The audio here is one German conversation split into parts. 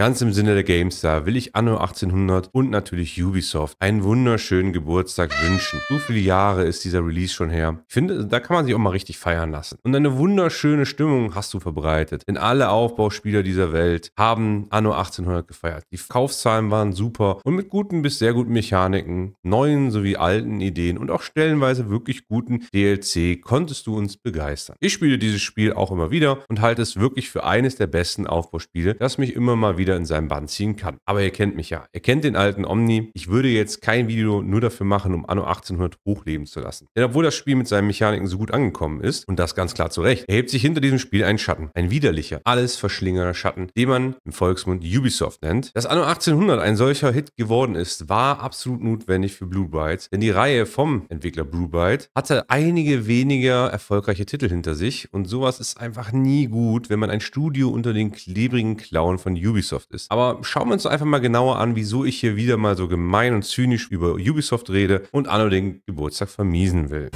Ganz im Sinne der GameStar will ich Anno 1800 und natürlich Ubisoft einen wunderschönen Geburtstag wünschen. So viele Jahre ist dieser Release schon her. Ich finde, da kann man sich auch mal richtig feiern lassen. Und eine wunderschöne Stimmung hast du verbreitet. Denn alle Aufbauspieler dieser Welt haben Anno 1800 gefeiert. Die Kaufzahlen waren super und mit guten bis sehr guten Mechaniken, neuen sowie alten Ideen und auch stellenweise wirklich guten DLC konntest du uns begeistern. Ich spiele dieses Spiel auch immer wieder und halte es wirklich für eines der besten Aufbauspiele, das mich immer mal wieder wieder in seinem Bann ziehen kann. Aber ihr kennt mich ja. Ihr kennt den alten Omni. Ich würde jetzt kein Video nur dafür machen, um Anno 1800 hochleben zu lassen. Denn obwohl das Spiel mit seinen Mechaniken so gut angekommen ist, und das ganz klar zu Recht, erhebt sich hinter diesem Spiel ein Schatten. Ein widerlicher, alles verschlingernder Schatten, den man im Volksmund Ubisoft nennt. Dass Anno 1800 ein solcher Hit geworden ist, war absolut notwendig für Blue Byte, denn die Reihe vom Entwickler Blue Byte hatte einige weniger erfolgreiche Titel hinter sich und sowas ist einfach nie gut, wenn man ein Studio unter den klebrigen Klauen von Ubisoft Ubisoft ist. Aber schauen wir uns einfach mal genauer an, wieso ich hier wieder mal so gemein und zynisch über Ubisoft rede und Anno den Geburtstag vermiesen will.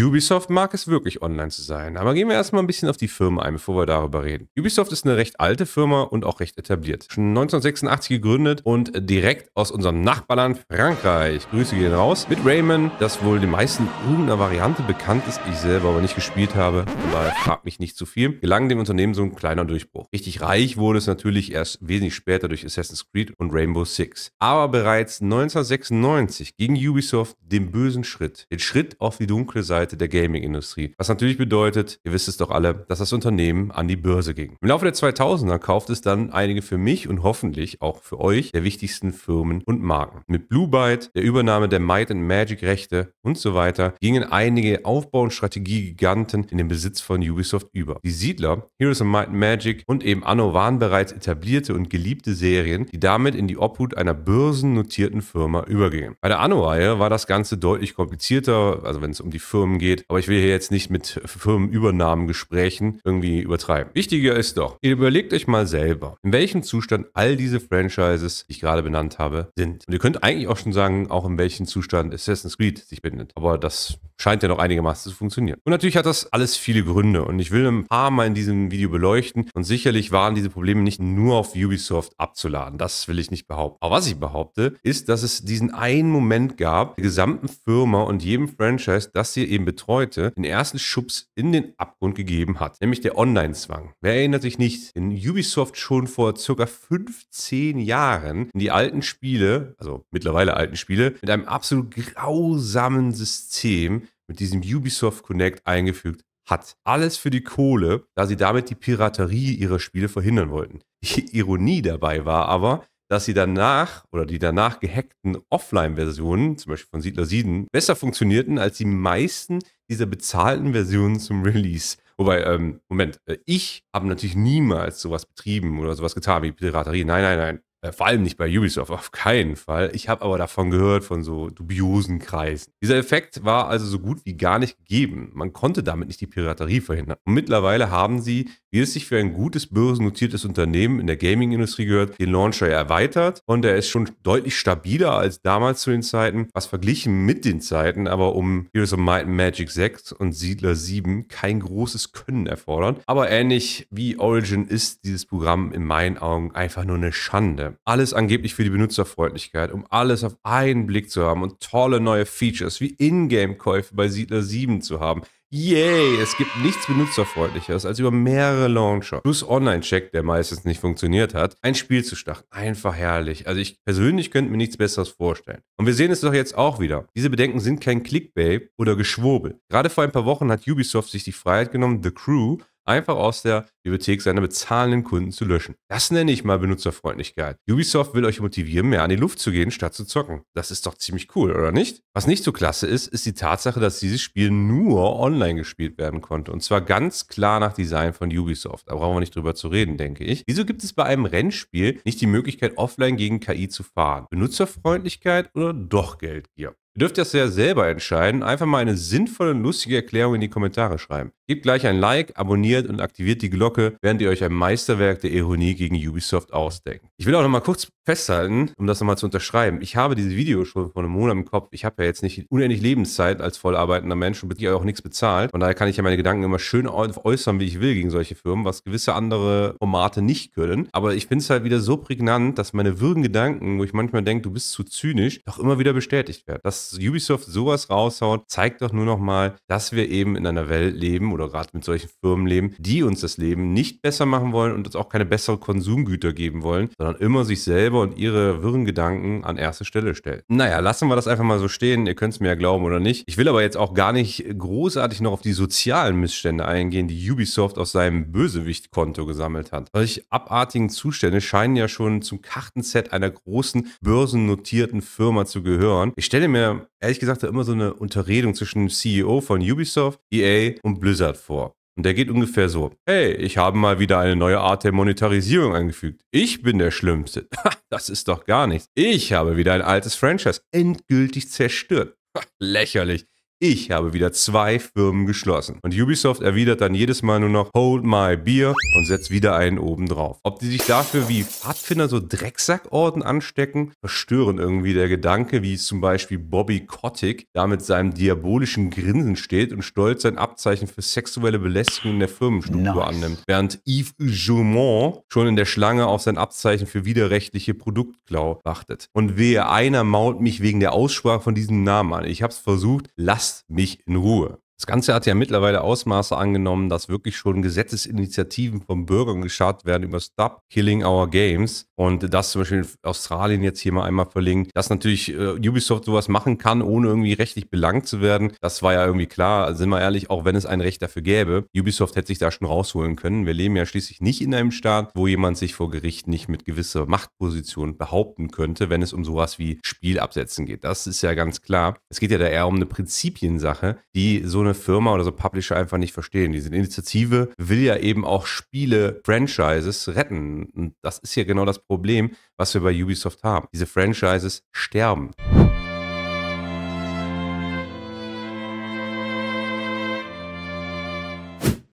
Ubisoft mag es wirklich online zu sein, aber gehen wir erstmal ein bisschen auf die Firma ein, bevor wir darüber reden. Ubisoft ist eine recht alte Firma und auch recht etabliert. Schon 1986 gegründet und direkt aus unserem Nachbarland Frankreich. Grüße gehen raus. Mit Rayman, das wohl den meisten irgendeiner Variante bekannt ist, ich selber aber nicht gespielt habe, von fragt mich nicht zu viel, gelang dem Unternehmen so ein kleiner Durchbruch. Richtig reich wurde es natürlich erst wesentlich später durch Assassin's Creed und Rainbow Six. Aber bereits 1996 ging Ubisoft den bösen Schritt, den Schritt auf die dunkle Seite Seite der Gaming-Industrie. Was natürlich bedeutet, ihr wisst es doch alle, dass das Unternehmen an die Börse ging. Im Laufe der 2000er kaufte es dann einige für mich und hoffentlich auch für euch der wichtigsten Firmen und Marken. Mit Blue Byte, der Übernahme der Might and Magic Rechte und so weiter gingen einige Aufbau- und Strategiegiganten in den Besitz von Ubisoft über. Die Siedler, Heroes of Might and Magic und eben Anno waren bereits etablierte und geliebte Serien, die damit in die Obhut einer börsennotierten Firma übergingen. Bei der Anno-Reihe war das Ganze deutlich komplizierter, also wenn es um die Firmen Firmen geht. Aber ich will hier jetzt nicht mit Firmenübernahmengesprächen irgendwie übertreiben. Wichtiger ist doch, ihr überlegt euch mal selber, in welchem Zustand all diese Franchises, die ich gerade benannt habe, sind. Und ihr könnt eigentlich auch schon sagen, auch in welchem Zustand Assassin's Creed sich bindet. Aber das scheint ja noch einigermaßen zu funktionieren. Und natürlich hat das alles viele Gründe und ich will ein paar mal in diesem Video beleuchten und sicherlich waren diese Probleme nicht nur auf Ubisoft abzuladen. Das will ich nicht behaupten. Aber was ich behaupte, ist, dass es diesen einen Moment gab, der gesamten Firma und jedem Franchise, dass sie eben Unternehmen betreute, den ersten Schubs in den Abgrund gegeben hat, nämlich der Online-Zwang. Wer erinnert sich nicht, in Ubisoft schon vor circa 15 Jahren in die alten Spiele, also mittlerweile alten Spiele, mit einem absolut grausamen System, mit diesem Ubisoft Connect eingefügt hat. Alles für die Kohle, da sie damit die Piraterie ihrer Spiele verhindern wollten. Die Ironie dabei war aber, dass sie danach oder die danach gehackten Offline-Versionen, zum Beispiel von Siedler 7, besser funktionierten als die meisten dieser bezahlten Versionen zum Release. Wobei, ähm, Moment, äh, ich habe natürlich niemals sowas betrieben oder sowas getan wie Piraterie. Nein, nein, nein. Äh, vor allem nicht bei Ubisoft, auf keinen Fall. Ich habe aber davon gehört, von so dubiosen Kreisen. Dieser Effekt war also so gut wie gar nicht gegeben. Man konnte damit nicht die Piraterie verhindern. Und mittlerweile haben sie wie es sich für ein gutes börsennotiertes Unternehmen in der Gaming-Industrie gehört, den Launcher erweitert und er ist schon deutlich stabiler als damals zu den Zeiten, was verglichen mit den Zeiten aber um Heroes of Might and Magic 6 und Siedler 7 kein großes Können erfordern. Aber ähnlich wie Origin ist dieses Programm in meinen Augen einfach nur eine Schande. Alles angeblich für die Benutzerfreundlichkeit, um alles auf einen Blick zu haben und tolle neue Features wie Ingame-Käufe bei Siedler 7 zu haben Yay, e es gibt nichts benutzerfreundlicheres, als über mehrere Launcher plus Online-Check, der meistens nicht funktioniert hat, ein Spiel zu starten. Einfach herrlich. Also ich persönlich könnte mir nichts Besseres vorstellen. Und wir sehen es doch jetzt auch wieder. Diese Bedenken sind kein Clickbait oder Geschwurbel. Gerade vor ein paar Wochen hat Ubisoft sich die Freiheit genommen, The Crew einfach aus der Bibliothek seiner bezahlenden Kunden zu löschen. Das nenne ich mal Benutzerfreundlichkeit. Ubisoft will euch motivieren, mehr an die Luft zu gehen, statt zu zocken. Das ist doch ziemlich cool, oder nicht? Was nicht so klasse ist, ist die Tatsache, dass dieses Spiel nur online gespielt werden konnte. Und zwar ganz klar nach Design von Ubisoft. Da brauchen wir nicht drüber zu reden, denke ich. Wieso gibt es bei einem Rennspiel nicht die Möglichkeit, offline gegen KI zu fahren? Benutzerfreundlichkeit oder doch Geldgier? Ihr dürft das ja selber entscheiden. Einfach mal eine sinnvolle, lustige Erklärung in die Kommentare schreiben. Gebt gleich ein Like, abonniert und aktiviert die Glocke, während ihr euch ein Meisterwerk der Ironie gegen Ubisoft ausdenkt. Ich will auch nochmal kurz festhalten, um das nochmal zu unterschreiben. Ich habe dieses Video schon vor einem Monat im Kopf. Ich habe ja jetzt nicht unendlich Lebenszeit als vollarbeitender Mensch und bin ja auch nichts bezahlt. Von daher kann ich ja meine Gedanken immer schön äußern, wie ich will gegen solche Firmen, was gewisse andere Formate nicht können. Aber ich finde es halt wieder so prägnant, dass meine würden Gedanken, wo ich manchmal denke, du bist zu zynisch, doch immer wieder bestätigt werden. Dass Ubisoft sowas raushaut, zeigt doch nur nochmal, dass wir eben in einer Welt leben, leben oder gerade mit solchen Firmen leben, die uns das Leben nicht besser machen wollen und uns auch keine besseren Konsumgüter geben wollen, sondern immer sich selber und ihre wirren Gedanken an erste Stelle stellen. Naja, lassen wir das einfach mal so stehen. Ihr könnt es mir ja glauben oder nicht. Ich will aber jetzt auch gar nicht großartig noch auf die sozialen Missstände eingehen, die Ubisoft aus seinem Bösewichtkonto gesammelt hat. Solche abartigen Zustände scheinen ja schon zum Kartenset einer großen börsennotierten Firma zu gehören. Ich stelle mir ehrlich gesagt da immer so eine Unterredung zwischen dem CEO von Ubisoft, EA und Blizzard vor. Und der geht ungefähr so: Hey, ich habe mal wieder eine neue Art der Monetarisierung eingefügt. Ich bin der Schlimmste. das ist doch gar nichts. Ich habe wieder ein altes Franchise endgültig zerstört. Lächerlich ich habe wieder zwei Firmen geschlossen. Und Ubisoft erwidert dann jedes Mal nur noch Hold my beer und setzt wieder einen oben drauf. Ob die sich dafür wie Pfadfinder so Drecksackorden anstecken, verstören irgendwie der Gedanke, wie zum Beispiel Bobby Kotick da mit seinem diabolischen Grinsen steht und stolz sein Abzeichen für sexuelle Belästigung in der Firmenstruktur nice. annimmt, während Yves Joumont schon in der Schlange auf sein Abzeichen für widerrechtliche Produktklau wartet. Und wehe, einer mault mich wegen der Aussprache von diesem Namen an. Ich habe es versucht, lasst lass mich in Ruhe. Das Ganze hat ja mittlerweile Ausmaße angenommen, dass wirklich schon Gesetzesinitiativen von Bürgern gestartet werden über Stop Killing Our Games. Und das zum Beispiel in Australien jetzt hier mal einmal verlinkt, dass natürlich äh, Ubisoft sowas machen kann, ohne irgendwie rechtlich belangt zu werden. Das war ja irgendwie klar, also sind wir ehrlich, auch wenn es ein Recht dafür gäbe. Ubisoft hätte sich da schon rausholen können. Wir leben ja schließlich nicht in einem Staat, wo jemand sich vor Gericht nicht mit gewisser Machtposition behaupten könnte, wenn es um sowas wie Spielabsetzen geht. Das ist ja ganz klar. Es geht ja da eher um eine Prinzipiensache, die so eine eine Firma oder so Publisher einfach nicht verstehen. Diese Initiative will ja eben auch Spiele, Franchises retten. Und das ist ja genau das Problem, was wir bei Ubisoft haben. Diese Franchises sterben.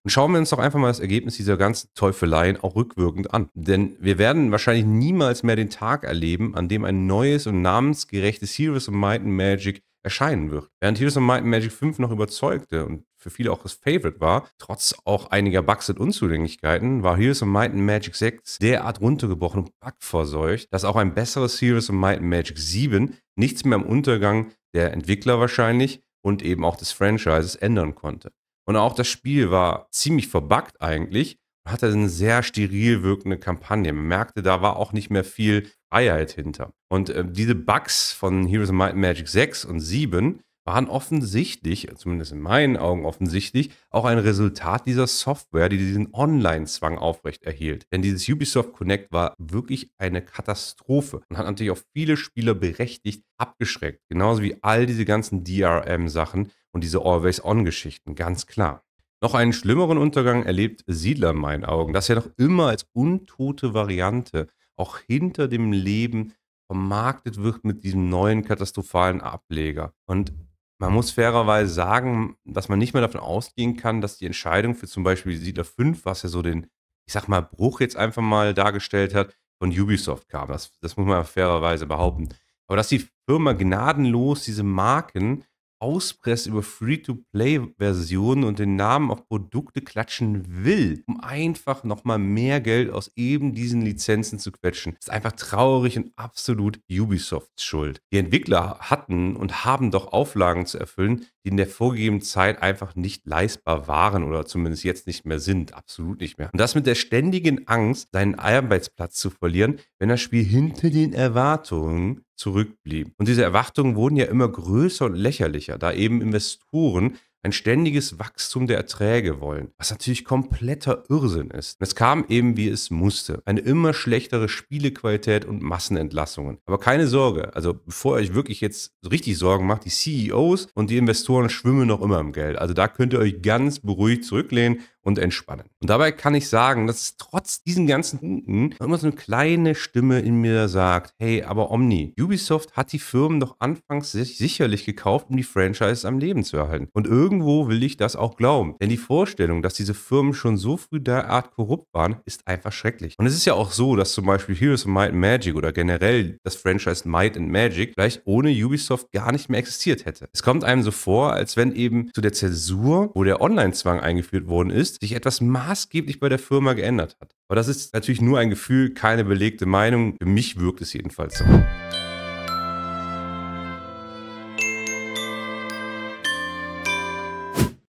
Und schauen wir uns doch einfach mal das Ergebnis dieser ganzen Teufeleien auch rückwirkend an. Denn wir werden wahrscheinlich niemals mehr den Tag erleben, an dem ein neues und namensgerechtes Heroes of Might and Magic erscheinen wird. Während Heroes of Might and Magic 5 noch überzeugte und für viele auch das Favorite war, trotz auch einiger Bugs und Unzulänglichkeiten, war Heroes of Might and Magic 6 derart runtergebrochen und bugverseucht, dass auch ein besseres Heroes of Might and Magic 7 nichts mehr am Untergang der Entwickler wahrscheinlich und eben auch des Franchises ändern konnte. Und auch das Spiel war ziemlich verbuggt eigentlich hatte eine sehr steril wirkende Kampagne. Man merkte, da war auch nicht mehr viel Freiheit hinter. Und äh, diese Bugs von Heroes of Might and Magic 6 und 7 waren offensichtlich, zumindest in meinen Augen offensichtlich, auch ein Resultat dieser Software, die diesen Online-Zwang aufrecht erhielt. Denn dieses Ubisoft Connect war wirklich eine Katastrophe und hat natürlich auch viele Spieler berechtigt abgeschreckt. Genauso wie all diese ganzen DRM-Sachen und diese Always-On-Geschichten, ganz klar. Noch einen schlimmeren Untergang erlebt Siedler in meinen Augen, das ja noch immer als untote Variante auch hinter dem Leben vermarktet wird mit diesem neuen katastrophalen Ableger. Und man muss fairerweise sagen, dass man nicht mehr davon ausgehen kann, dass die Entscheidung für zum Beispiel Siedler 5, was ja so den, ich sag mal, Bruch jetzt einfach mal dargestellt hat, von Ubisoft kam. Das, das muss man fairerweise behaupten. Aber dass die Firma gnadenlos diese Marken Auspress über Free-to-Play-Versionen und den Namen auf Produkte klatschen will, um einfach nochmal mehr Geld aus eben diesen Lizenzen zu quetschen, ist einfach traurig und absolut Ubisofts Schuld. Die Entwickler hatten und haben doch Auflagen zu erfüllen, die in der vorgegebenen Zeit einfach nicht leistbar waren oder zumindest jetzt nicht mehr sind, absolut nicht mehr. Und das mit der ständigen Angst, seinen Arbeitsplatz zu verlieren, wenn das Spiel hinter den Erwartungen zurückblieben. Und diese Erwartungen wurden ja immer größer und lächerlicher, da eben Investoren ein ständiges Wachstum der Erträge wollen, was natürlich kompletter Irrsinn ist. Es kam eben, wie es musste. Eine immer schlechtere Spielequalität und Massenentlassungen. Aber keine Sorge, also bevor ihr euch wirklich jetzt richtig Sorgen macht, die CEOs und die Investoren schwimmen noch immer im Geld. Also da könnt ihr euch ganz beruhigt zurücklehnen und entspannen. Und dabei kann ich sagen, dass trotz diesen ganzen Punkten immer so eine kleine Stimme in mir sagt, hey, aber Omni, Ubisoft hat die Firmen doch anfangs sich sicherlich gekauft, um die Franchise am Leben zu erhalten. Und irgendwo will ich das auch glauben. Denn die Vorstellung, dass diese Firmen schon so früh derart korrupt waren, ist einfach schrecklich. Und es ist ja auch so, dass zum Beispiel Heroes of Might and Magic oder generell das Franchise Might and Magic vielleicht ohne Ubisoft gar nicht mehr existiert hätte. Es kommt einem so vor, als wenn eben zu der Zäsur, wo der Online-Zwang eingeführt worden ist, ist, sich etwas maßgeblich bei der Firma geändert hat. Aber das ist natürlich nur ein Gefühl, keine belegte Meinung. Für mich wirkt es jedenfalls so.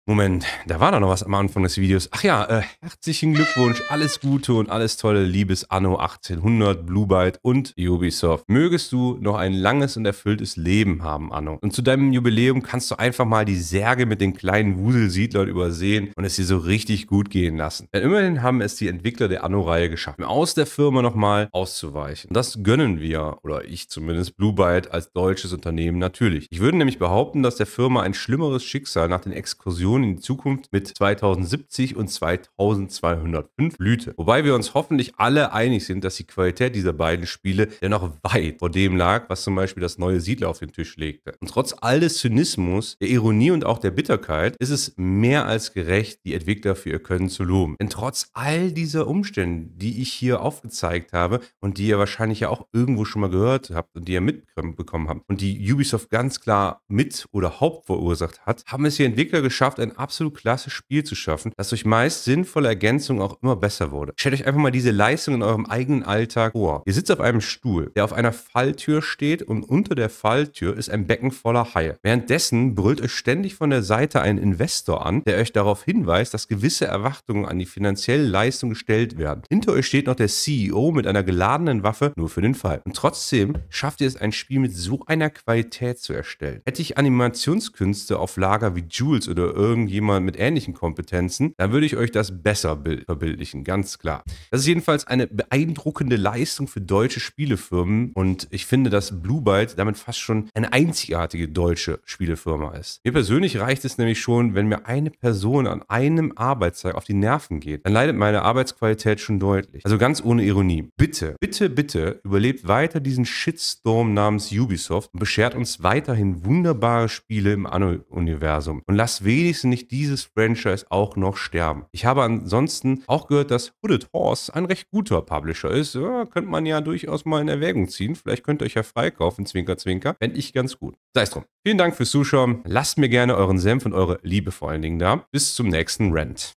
Moment, da war doch noch was am Anfang des Videos. Ach ja, äh, herzlichen Glückwunsch, alles Gute und alles Tolle, liebes Anno 1800, Bluebyte und Ubisoft. Mögest du noch ein langes und erfülltes Leben haben, Anno. Und zu deinem Jubiläum kannst du einfach mal die Särge mit den kleinen Wuselsiedlern übersehen und es dir so richtig gut gehen lassen. Denn immerhin haben es die Entwickler der Anno-Reihe geschafft, aus der Firma nochmal auszuweichen. Und das gönnen wir, oder ich zumindest, Bluebyte als deutsches Unternehmen natürlich. Ich würde nämlich behaupten, dass der Firma ein schlimmeres Schicksal nach den Exkursionen Region in die Zukunft mit 2070 und 2205 Blüte. Wobei wir uns hoffentlich alle einig sind, dass die Qualität dieser beiden Spiele dennoch weit vor dem lag, was zum Beispiel das neue Siedler auf den Tisch legte. Und trotz all des Zynismus, der Ironie und auch der Bitterkeit ist es mehr als gerecht, die Entwickler für ihr Können zu loben. Denn trotz all dieser Umstände, die ich hier aufgezeigt habe und die ihr wahrscheinlich ja auch irgendwo schon mal gehört habt und die ihr mitbekommen habt und die Ubisoft ganz klar mit oder hauptverursacht hat, haben es hier Entwickler geschafft, ein ein absolut klasse Spiel zu schaffen, das durch meist sinnvolle Ergänzungen auch immer besser wurde. Stellt euch einfach mal diese Leistung in eurem eigenen Alltag vor. Ihr sitzt auf einem Stuhl, der auf einer Falltür steht und unter der Falltür ist ein Becken voller Haie. Währenddessen brüllt euch ständig von der Seite ein Investor an, der euch darauf hinweist, dass gewisse Erwartungen an die finanzielle Leistung gestellt werden. Hinter euch steht noch der CEO mit einer geladenen Waffe, nur für den Fall. Und trotzdem schafft ihr es, ein Spiel mit so einer Qualität zu erstellen. Hätte ich Animationskünste auf Lager wie Jules oder irgendein irgendjemand mit ähnlichen Kompetenzen, dann würde ich euch das besser verbildlichen, ganz klar. Das ist jedenfalls eine beeindruckende Leistung für deutsche Spielefirmen und ich finde, dass Blue Byte damit fast schon eine einzigartige deutsche Spielefirma ist. Mir persönlich reicht es nämlich schon, wenn mir eine Person an einem Arbeitstag auf die Nerven geht, dann leidet meine Arbeitsqualität schon deutlich. Also ganz ohne Ironie. Bitte, bitte, bitte überlebt weiter diesen Shitstorm namens Ubisoft und beschert uns weiterhin wunderbare Spiele im Anno-Universum und lasst wenigstens nicht dieses Franchise auch noch sterben. Ich habe ansonsten auch gehört, dass Hooded Horse ein recht guter Publisher ist. Ja, könnte man ja durchaus mal in Erwägung ziehen. Vielleicht könnt ihr euch ja freikaufen, Zwinker, Zwinker. Fände ich ganz gut. Sei es drum. Vielen Dank fürs Zuschauen. Lasst mir gerne euren Senf und eure Liebe vor allen Dingen da. Bis zum nächsten Rant.